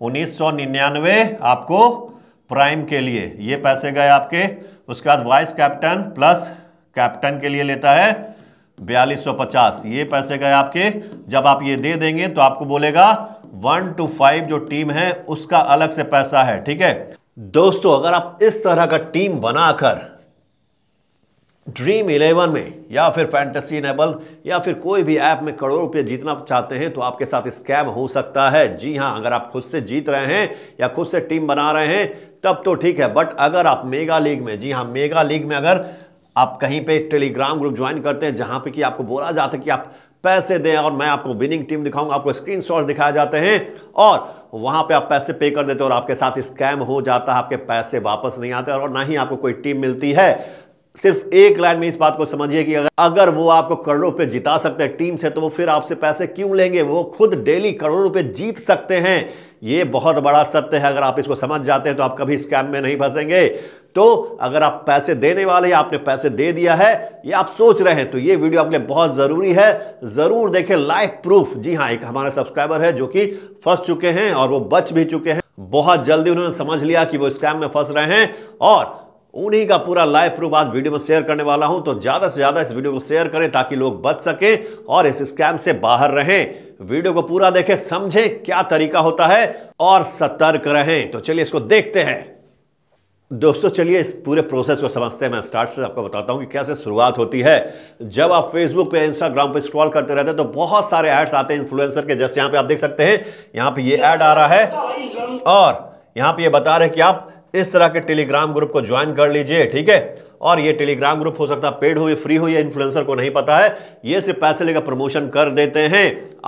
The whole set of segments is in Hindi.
1999 आपको प्राइम के लिए ये पैसे गए आपके उसके बाद वाइस कैप्टन प्लस कैप्टन के लिए लेता है 4250 ये पैसे गए आपके जब आप ये दे देंगे तो आपको बोलेगा वन टू फाइव जो टीम है उसका अलग से पैसा है ठीक है दोस्तों अगर आप इस तरह का टीम बनाकर ड्रीम इलेवन में या फिर फैंटेसी नेबल या फिर कोई भी ऐप में करोड़ों रुपये जीतना चाहते हैं तो आपके साथ स्कैम हो सकता है जी हाँ अगर आप खुद से जीत रहे हैं या खुद से टीम बना रहे हैं तब तो ठीक है बट अगर आप मेगा लीग में जी हाँ मेगा लीग में अगर आप कहीं पे टेलीग्राम ग्रुप ज्वाइन करते हैं जहाँ पे कि आपको बोला जाता है कि आप पैसे दें और मैं आपको विनिंग टीम दिखाऊंगा आपको शॉट दिखाए जाते हैं और वहां पे आप पैसे पे कर देते हो और आपके साथ स्कैम हो जाता है आपके पैसे वापस नहीं आते और ना ही आपको कोई टीम मिलती है सिर्फ एक लाइन में इस बात को समझिए कि अगर अगर वो आपको करोड़ों रुपए जिता सकते हैं टीम से तो वो फिर आपसे पैसे क्यों लेंगे वो खुद डेली करोड़ों रुपए जीत सकते हैं ये बहुत बड़ा सत्य है अगर आप इसको समझ जाते हैं तो आप कभी स्कैम में नहीं फंसेंगे तो अगर आप पैसे देने वाले या आपने पैसे दे दिया है या आप सोच रहे हैं तो ये वीडियो आपके लिए बहुत ज़रूरी है ज़रूर देखें लाइफ प्रूफ जी हाँ एक हमारे सब्सक्राइबर है जो कि फंस चुके हैं और वो बच भी चुके हैं बहुत जल्दी उन्होंने समझ लिया कि वो स्कैम में फंस रहे हैं और उन्हीं का पूरा लाइव प्रूफ आज वीडियो में शेयर करने वाला हूं तो ज़्यादा से ज़्यादा इस वीडियो को शेयर करें ताकि लोग बच सकें और इस स्कैम से बाहर रहें वीडियो को पूरा देखें समझें क्या तरीका होता है और सतर्क रहें तो चलिए इसको देखते हैं दोस्तों चलिए इस पूरे प्रोसेस को समझते हैं मैं स्टार्ट से आपको बताता हूं कि कैसे शुरुआत होती है जब आप फेसबुक पे इंस्टाग्राम पे स्क्रॉल करते रहते हैं तो बहुत सारे एड्स आते हैं इन्फ्लुएंसर के जैसे यहां पे आप देख सकते हैं यहां पे ये एड आ रहा है और यहां पे ये बता रहे कि आप इस तरह के टेलीग्राम ग्रुप को ज्वाइन कर लीजिए ठीक है और ये टेलीग्राम ग्रुप हो सकता है पेड हो या फ्री हो या इन्फ्लुएंसर को नहीं पता है ये सिर्फ पैसे लेकर प्रमोशन कर देते हैं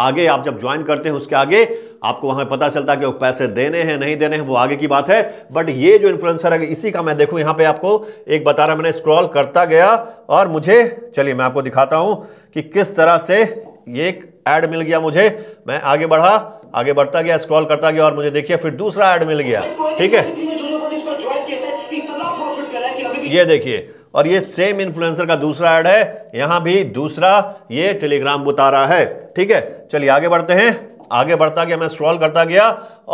आगे आप जब ज्वाइन करते हैं उसके आगे आपको वहां पता चलता है कि वो पैसे देने हैं नहीं देने हैं वो आगे की बात है बट ये जो इन्फ्लुएंसर है इसी का मैं देखूँ यहां पे आपको एक बता रहा मैंने स्क्रॉल करता गया और मुझे चलिए मैं आपको दिखाता हूं कि किस तरह से ये एक एड मिल गया मुझे मैं आगे बढ़ा आगे बढ़ता गया स्क्रॉल करता गया और मुझे देखिए फिर दूसरा एड मिल गया ठीक है ये देखिए और ये सेम इन्फ्लुएंसर का दूसरा एड है यहां भी दूसरा ये टेलीग्राम बता रहा है ठीक है चलिए आगे बढ़ते हैं आगे बढ़ता गया मैं स्क्रॉल करता गया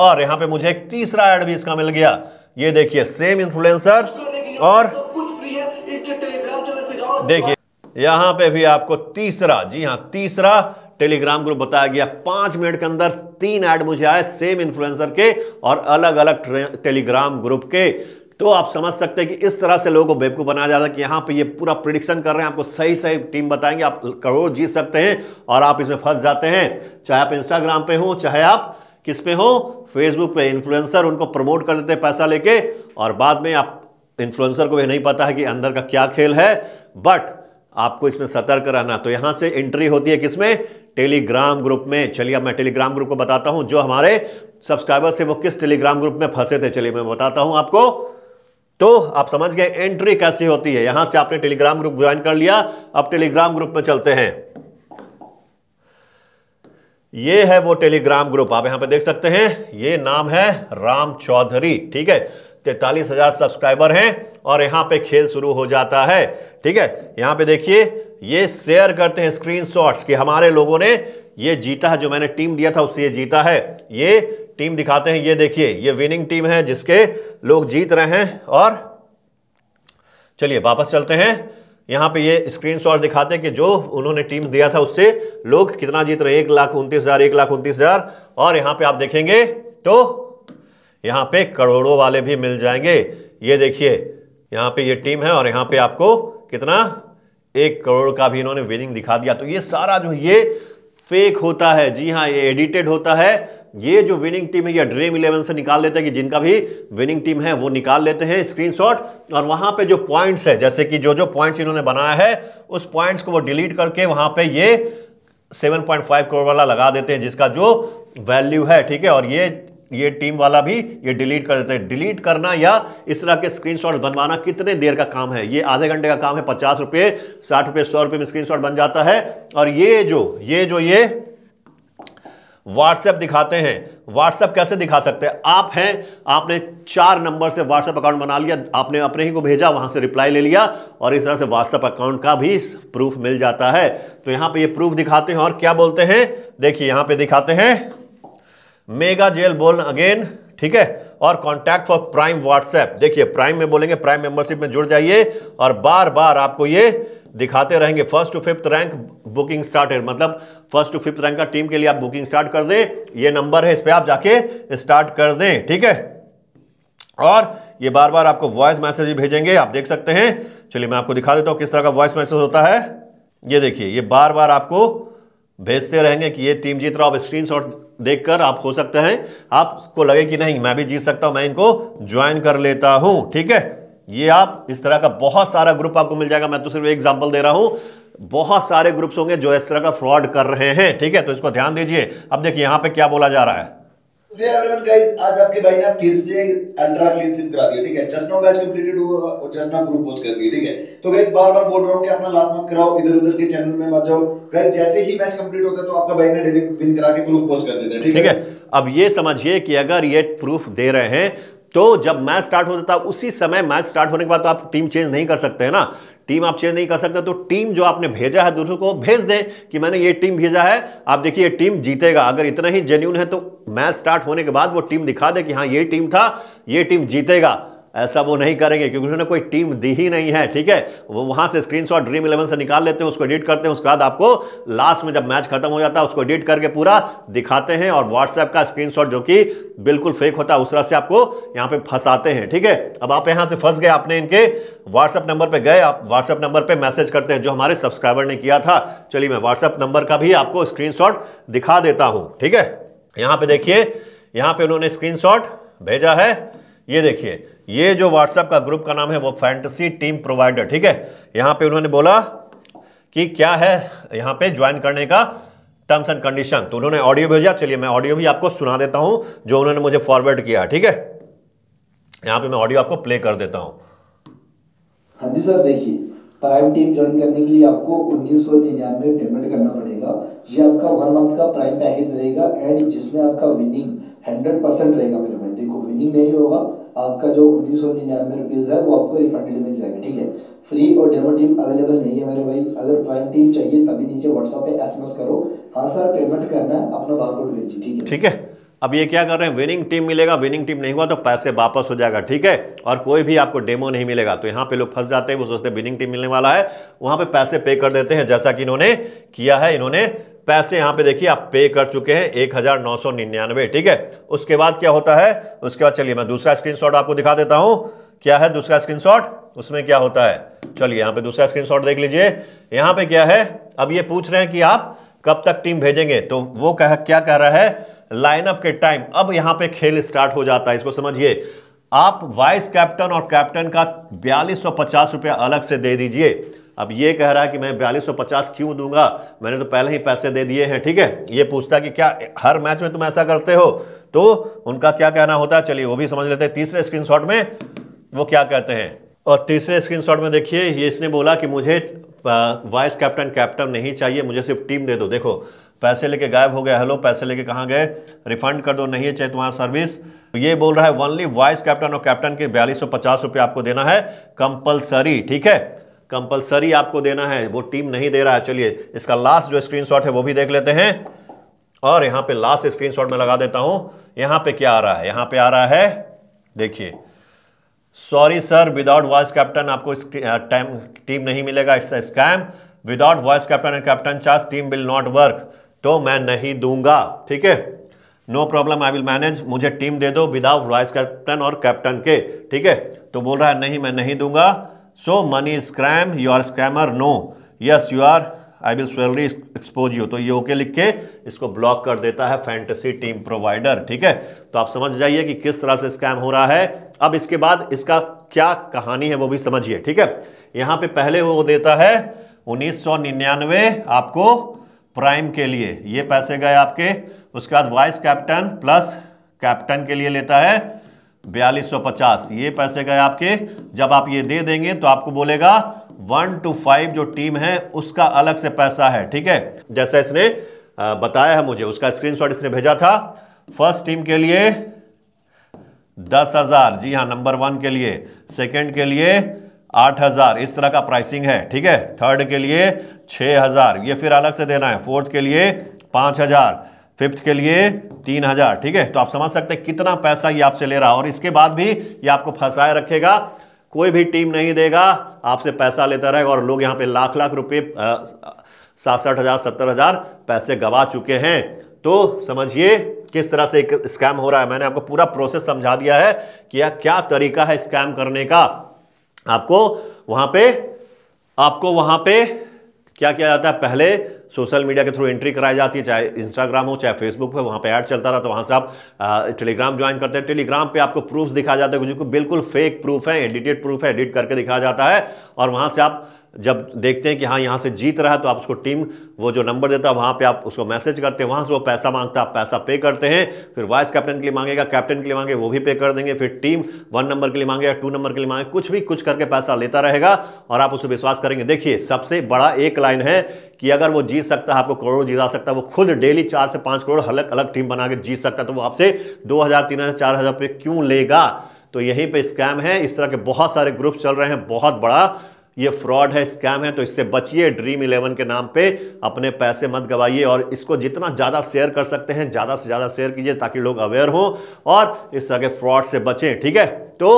और यहां पे मुझे एक तीसरा एड भी इसका मिल गया ये देखिए सेम इन्फ्लुएंसर और देखिए यहां पे भी आपको तीसरा जी हां तीसरा टेलीग्राम ग्रुप बताया गया पांच मिनट के अंदर तीन ऐड मुझे आए सेम इन्फ्लुएंसर के और अलग अलग टेलीग्राम ग्रुप के तो आप समझ सकते हैं कि इस तरह से लोगों को बेवकूफ़ बनाया जाता है कि यहां पे ये पूरा प्रिडिक्शन कर रहे हैं आपको सही सही टीम बताएंगे आप करोड़ जीत सकते हैं और आप इसमें फंस जाते हैं चाहे आप इंस्टाग्राम पे हो चाहे आप किस पे हो फेसबुक पे इन्फ्लुएंसर उनको प्रमोट कर देते हैं पैसा लेके और बाद में आप इन्फ्लुएंसर को यह नहीं पता है कि अंदर का क्या खेल है बट आपको इसमें सतर्क रहना तो यहां से एंट्री होती है किसमें टेलीग्राम ग्रुप में चलिए मैं टेलीग्राम ग्रुप को बताता हूँ जो हमारे सब्सक्राइबर्स थे वो किस टेलीग्राम ग्रुप में फंसे थे चलिए मैं बताता हूँ आपको तो आप समझ गए एंट्री कैसे होती है यहां से आपने टेलीग्राम ग्रुप ज्वाइन कर लिया अब टेलीग्राम ग्रुप में चलते हैं यह है वो टेलीग्राम ग्रुप आप यहां पे देख सकते हैं ये नाम है राम चौधरी ठीक है तैतालीस हजार सब्सक्राइबर हैं और यहां पे खेल शुरू हो जाता है ठीक है यहां पे देखिए ये शेयर करते हैं स्क्रीनशॉट्स कि हमारे लोगों ने ये जीता है जो मैंने टीम दिया था उससे ये जीता है ये टीम दिखाते हैं ये देखिए ये विनिंग टीम है जिसके लोग जीत रहे हैं और चलिए वापस चलते हैं यहाँ पे ये स्क्रीनशॉट दिखाते हैं कि जो उन्होंने टीम दिया था उससे लोग कितना जीत रहे एक लाख उनतीस हजार एक लाख उनतीस हजार और यहाँ पे आप देखेंगे तो यहाँ पे करोड़ों वाले भी मिल जाएंगे ये देखिए यहाँ पे ये टीम है और यहाँ पे आपको कितना एक करोड़ का भी इन्होंने विनिंग दिखा दिया तो ये सारा जो ये फेक होता है जी हाँ ये एडिटेड होता है ये जो विनिंग टीम है या ड्रीम इलेवन से निकाल लेते हैं कि जिनका भी विनिंग टीम है वो निकाल लेते हैं स्क्रीनशॉट और वहां पे जो पॉइंट्स है जैसे कि जो जो पॉइंट्स इन्होंने बनाया है उस पॉइंट्स को वो डिलीट करके वहां पे ये 7.5 करोड़ वाला लगा देते हैं जिसका जो वैल्यू है ठीक है और ये ये टीम वाला भी ये डिलीट कर देते हैं डिलीट करना या इस तरह के स्क्रीनशॉट बनवाना कितने देर का काम है ये आधे घंटे का काम है पचास रुपये साठ रुपये सौ रुपये में स्क्रीनशॉट बन जाता है और ये जो ये जो ये व्हाट्सएप दिखाते हैं व्हाट्सएप कैसे दिखा सकते हैं आप हैं आपने चार नंबर से व्हाट्सएप अकाउंट बना लिया आपने अपने ही को भेजा वहां से रिप्लाई ले लिया और इस तरह से व्हाट्सएप अकाउंट का भी प्रूफ मिल जाता है तो यहां पे ये प्रूफ दिखाते हैं और क्या बोलते हैं देखिए यहां पे दिखाते हैं मेगा जेल बोल अगेन ठीक है और कॉन्टैक्ट फॉर प्राइम व्हाट्सएप देखिए प्राइम में बोलेंगे प्राइम मेंबरशिप में जुड़ जाइए और बार बार आपको ये दिखाते रहेंगे first to fifth rank booking started मतलब फर्स्ट टू फिफ्थ रैंक का टीम के लिए आप बुकिंग स्टार्ट कर दें ये नंबर है इस पर आप जाके स्टार्ट कर दें ठीक है और ये बार बार आपको वॉइस मैसेज भी भेजेंगे आप देख सकते हैं चलिए मैं आपको दिखा देता हूँ किस तरह का वॉइस मैसेज होता है ये देखिए ये बार बार आपको भेजते रहेंगे कि ये टीम जीत रहा आप स्क्रीन देखकर आप हो सकते हैं आपको लगे कि नहीं मैं भी जीत सकता हूँ मैं इनको ज्वाइन कर लेता हूँ ठीक है ये आप इस तरह का बहुत सारा ग्रुप आपको मिल जाएगा मैं तो सिर्फ एग्जाम्पल दे रहा हूं बहुत सारे ग्रुप्स होंगे जो इस तरह का फ्रॉड कर रहे हैं ठीक है तो इसको ध्यान दीजिए अब देखिए यहां पे क्या बोला जा रहा है अब ये समझिए कि अगर ये प्रूफ दे रहे हैं तो जब मैच स्टार्ट होता था उसी समय मैच स्टार्ट होने के बाद तो आप टीम चेंज नहीं कर सकते हैं ना टीम आप चेंज नहीं कर सकते तो टीम जो आपने भेजा है दूसरों को भेज दें कि मैंने ये टीम भेजा है आप देखिए टीम जीतेगा अगर इतना ही जेन्यून है तो मैच स्टार्ट होने के बाद वो टीम दिखा दे कि हाँ ये टीम था ये टीम जीतेगा ऐसा वो नहीं करेंगे क्योंकि उन्होंने कोई टीम दी ही नहीं है ठीक है वो वहाँ से स्क्रीनशॉट ड्रीम इलेवन से निकाल लेते हैं उसको एडिट करते हैं उसके बाद आपको लास्ट में जब मैच खत्म हो जाता है उसको एडिट करके पूरा दिखाते हैं और व्हाट्सएप का स्क्रीन जो कि बिल्कुल फेक होता है उस तरह से आपको यहाँ पे फंसाते हैं ठीक है अब आप यहाँ से फंस गए आपने इनके व्हाट्सएप नंबर पर गए आप व्हाट्सएप नंबर पर मैसेज करते हैं जो हमारे सब्सक्राइबर ने किया था चलिए मैं व्हाट्सएप नंबर का भी आपको स्क्रीन दिखा देता हूँ ठीक है यहाँ पे देखिए यहाँ पे उन्होंने स्क्रीनशॉट भेजा है ये देखिए ये जो व्हाट्सएप का ग्रुप का नाम है वो फैंटसी टीम प्रोवाइडर ठीक है यहां पे उन्होंने बोला कि क्या है यहां पे ज्वाइन करने का टर्म्स एंड कंडीशन तो उन्होंने ऑडियो भेजा चलिए मैं ऑडियो भी आपको सुना देता हूं जो उन्होंने मुझे फॉरवर्ड किया ठीक है यहां पे मैं ऑडियो आपको प्ले कर देता हूं हाँ जी सर देखिए प्राइम टीम ज्वाइन करने के लिए आपको उन्नीस पेमेंट करना पड़ेगा ये आपका वन मंथ का प्राइम पैकेज रहेगा एंड जिसमें आपका विनिंग हंड्रेड रहेगा मेरे भाई देखो विनिंग नहीं होगा आपका जो उन्नीस सौ निन्यानवे रुपीज़ है वो आपको रिफंडेड मिल जाएगा ठीक है फ्री और डेमो टीम अवेलेबल नहीं है मेरे भाई अगर प्राइम टीम चाहिए तभी नीचे व्हाट्सअप पे एसएमएस करो हाँ सर पेमेंट करना है अपना बारकोड भेजिए ठीक है ठीक है अब ये क्या कर रहे हैं विनिंग टीम मिलेगा विनिंग टीम नहीं हुआ तो पैसे वापस हो जाएगा ठीक है और कोई भी आपको डेमो नहीं मिलेगा तो यहाँ पे लोग फंस जाते हैं वो सोचते हैं विनिंग टीम मिलने वाला है वहाँ पे पैसे पे कर देते हैं जैसा कि इन्होंने किया है इन्होंने पैसे यहां पे देखिए आप पे कर चुके हैं एक हजार नौ सौ निन्यानवे ठीक है उसके बाद क्या होता है उसके बाद चलिए मैं दूसरा स्क्रीनशॉट आपको दिखा देता हूं क्या है दूसरा स्क्रीनशॉट उसमें क्या होता है चलिए यहां पे दूसरा स्क्रीनशॉट देख लीजिए यहां पे क्या है अब ये पूछ रहे हैं कि आप कब तक टीम भेजेंगे तो वो कह क्या कह रहा है लाइनअप के टाइम अब यहां पे खेल स्टार्ट हो जाता है इसको समझिए आप वाइस कैप्टन और कैप्टन का बयालीस सौ पचास रुपया अलग से दे दीजिए अब ये कह रहा है कि मैं बयालीस सौ पचास क्यों दूंगा मैंने तो पहले ही पैसे दे दिए हैं ठीक है ये पूछता कि क्या हर मैच में तुम ऐसा करते हो तो उनका क्या कहना होता है चलिए वो भी समझ लेते हैं तीसरे स्क्रीनशॉट में वो क्या कहते हैं और तीसरे स्क्रीनशॉट में देखिए ये इसने बोला कि मुझे वाइस कैप्टन कैप्टन नहीं चाहिए मुझे सिर्फ टीम दे दो देखो पैसे लेके गायब हो गया हेलो पैसे लेके कहाँ गए रिफंड कर दो नहीं चाहे तुम्हारा सर्विस तो ये बोल रहा है ओनली वाइस कैप्टन और कैप्टन के बयालीस सौ पचास रुपये आपको देना है कंपलसरी ठीक है कंपलसरी आपको देना है वो टीम नहीं दे रहा है चलिए इसका लास्ट जो स्क्रीनशॉट है वो भी देख लेते हैं और यहां पे लास्ट स्क्रीनशॉट में लगा देता हूं यहां पे क्या आ रहा है यहां पे आ रहा है देखिए sorry sir without voice captain आपको टाइम टीम नहीं मिलेगा it's scam without voice captain and captain charge team will not work तो मैं नहीं दूंगा ठीक है no problem I will manage मुझे टीम दे दो विदाउट वाइस कैप्टन और कैप्टन के ठीक है तो बोल रहा है नहीं मैं नहीं दूंगा so money scam you are scammer no yes you are I will स्वेलरी एक्सपोज यू तो ये ओके लिख के इसको ब्लॉक कर देता है फैंटेसी टीम प्रोवाइडर ठीक है तो आप समझ जाइए कि किस तरह से स्कैम हो रहा है अब इसके बाद इसका क्या कहानी है वो भी समझिए ठीक है यहां पे पहले वो देता है 1999 आपको प्राइम के लिए ये पैसे गए आपके उसके बाद वाइस कैप्टन प्लस कैप्टन के लिए लेता है बयालीस सौ पचास ये पैसे गए आपके जब आप ये दे देंगे तो आपको बोलेगा वन टू फाइव जो टीम है उसका अलग से पैसा है ठीक है जैसा इसने बताया है मुझे उसका स्क्रीनशॉट इसने भेजा था फर्स्ट टीम के लिए दस हजार जी हाँ नंबर वन के लिए सेकंड के लिए आठ हजार इस तरह का प्राइसिंग है ठीक है थर्ड के लिए छह हजार ये फिर अलग से देना है फोर्थ के लिए पांच हजार फिफ्थ के लिए तीन हजार ठीक है तो आप समझ सकते हैं कितना पैसा ये आपसे ले रहा है और इसके बाद भी ये आपको फंसाए रखेगा कोई भी टीम नहीं देगा आपसे पैसा लेता रहेगा और लोग यहाँ पे लाख लाख रुपए सासठ हजार सत्तर हजार पैसे गवा चुके हैं तो समझिए किस तरह से एक स्कैम हो रहा है मैंने आपको पूरा प्रोसेस समझा दिया है कि यह क्या तरीका है स्कैम करने का आपको वहां पे आपको वहां पे क्या किया जाता है पहले सोशल मीडिया के थ्रू एंट्री कराई जाती है चाहे इंस्टाग्राम हो चाहे फेसबुक पे वहाँ पे ऐड चलता रहा तो वहाँ से आप टेलीग्राम ज्वाइन करते हैं टेलीग्राम पे आपको प्रूफ दिखा जाता है कुछ बिल्कुल फेक प्रूफ है एडिटेड प्रूफ है एडिट करके दिखाया जाता है और वहाँ से आप जब देखते हैं कि हाँ यहाँ से जीत रहा है तो आप उसको टीम वो जो नंबर देता है वहाँ पे आप उसको मैसेज करते हैं वहाँ से वो पैसा मांगता है आप पैसा पे करते हैं फिर वाइस कैप्टन के लिए मांगेगा कैप्टन के लिए मांगे वो भी पे कर देंगे फिर टीम वन नंबर के लिए मांगेगा टू नंबर के लिए मांगे कुछ भी कुछ करके पैसा लेता रहेगा और आप उसे विश्वास करेंगे देखिए सबसे बड़ा एक लाइन है कि अगर वो जीत सकता है आपको करोड़ों जीता सकता है वो खुद डेली चार से पांच करोड़ अलग अलग टीम बना के जीत सकता है तो वो आपसे दो हज़ार तीन हज़ार चार हज़ार रुपये क्यों लेगा तो यहीं पे स्कैम है इस तरह के बहुत सारे ग्रुप चल रहे हैं बहुत बड़ा ये फ्रॉड है स्कैम है तो इससे बचिए ड्रीम इलेवन के नाम पे अपने पैसे मत गवाइए और इसको जितना ज़्यादा शेयर कर सकते हैं ज़्यादा से ज़्यादा शेयर कीजिए ताकि लोग अवेयर हों और इस तरह के फ्रॉड से बचें ठीक है तो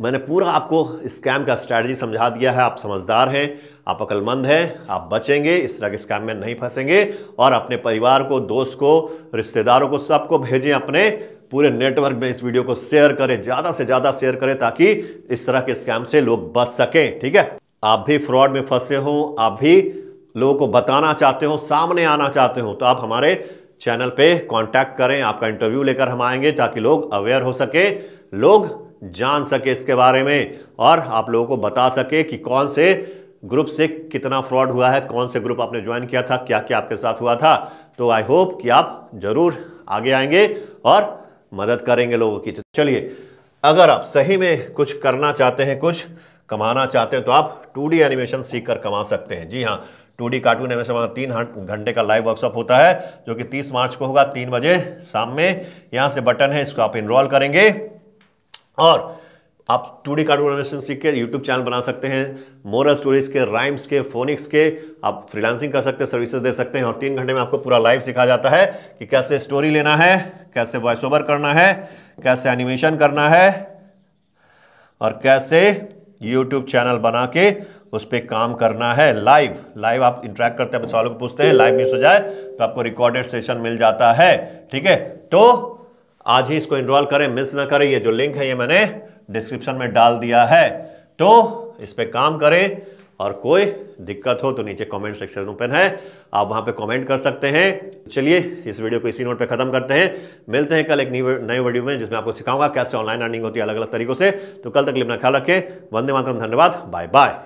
मैंने पूरा आपको स्कैम का स्ट्रैटेजी समझा दिया है आप समझदार हैं आप अक्लमंद हैं आप बचेंगे इस तरह के स्कैम में नहीं फंसेंगे और अपने परिवार को दोस्त को रिश्तेदारों को सबको भेजें अपने पूरे नेटवर्क में इस वीडियो को शेयर करें ज़्यादा से ज़्यादा शेयर करें ताकि इस तरह के स्कैम से लोग बच सकें ठीक है आप भी फ्रॉड में फंसे हो आप भी लोगों को बताना चाहते हो सामने आना चाहते हो तो आप हमारे चैनल पे कांटेक्ट करें आपका इंटरव्यू लेकर हम आएंगे ताकि लोग अवेयर हो सके लोग जान सके इसके बारे में और आप लोगों को बता सके कि कौन से ग्रुप से कितना फ्रॉड हुआ है कौन से ग्रुप आपने ज्वाइन किया था क्या क्या आपके साथ हुआ था तो आई होप कि आप जरूर आगे आएंगे और मदद करेंगे लोगों की चलिए अगर आप सही में कुछ करना चाहते हैं कुछ कमाना चाहते हैं तो आप टू एनिमेशन सीख कर कमा सकते हैं जी हाँ टू डी कार्टून एनिमेशन वाला तीन घंटे का लाइव वर्कशॉप होता है जो कि 30 मार्च को होगा तीन बजे शाम में यहाँ से बटन है इसको आप इनरॉल करेंगे और आप टू डी कार्टून एनिमेशन सीख के यूट्यूब चैनल बना सकते हैं मोरल स्टोरीज के राइम्स के फोनिक्स के आप फ्रीलांसिंग कर सकते हैं सर्विसेज दे सकते हैं और तीन घंटे में आपको पूरा लाइव सिखा जाता है कि कैसे स्टोरी लेना है कैसे वॉइस ओवर करना है कैसे एनिमेशन करना है और कैसे यूट्यूब चैनल बना के उस पर काम करना है लाइव लाइव आप इंटरेक्ट करते हैं सवालों को पूछते हैं लाइव मिस हो जाए तो आपको रिकॉर्डेड सेशन मिल जाता है ठीक है तो आज ही इसको इनरोल करें मिस ना करें ये जो लिंक है ये मैंने डिस्क्रिप्शन में डाल दिया है तो इस पर काम करें और कोई दिक्कत हो तो नीचे कमेंट सेक्शन ओपन है आप वहां पे कमेंट कर सकते हैं चलिए इस वीडियो को इसी नोट पे खत्म करते हैं मिलते हैं कल एक नए वीडियो में जिसमें आपको सिखाऊंगा कैसे ऑनलाइन अर्निंग होती है अलग अलग तरीकों से तो कल तक अपना ख्याल रखें वंदे मातरम धन्यवाद बाय बाय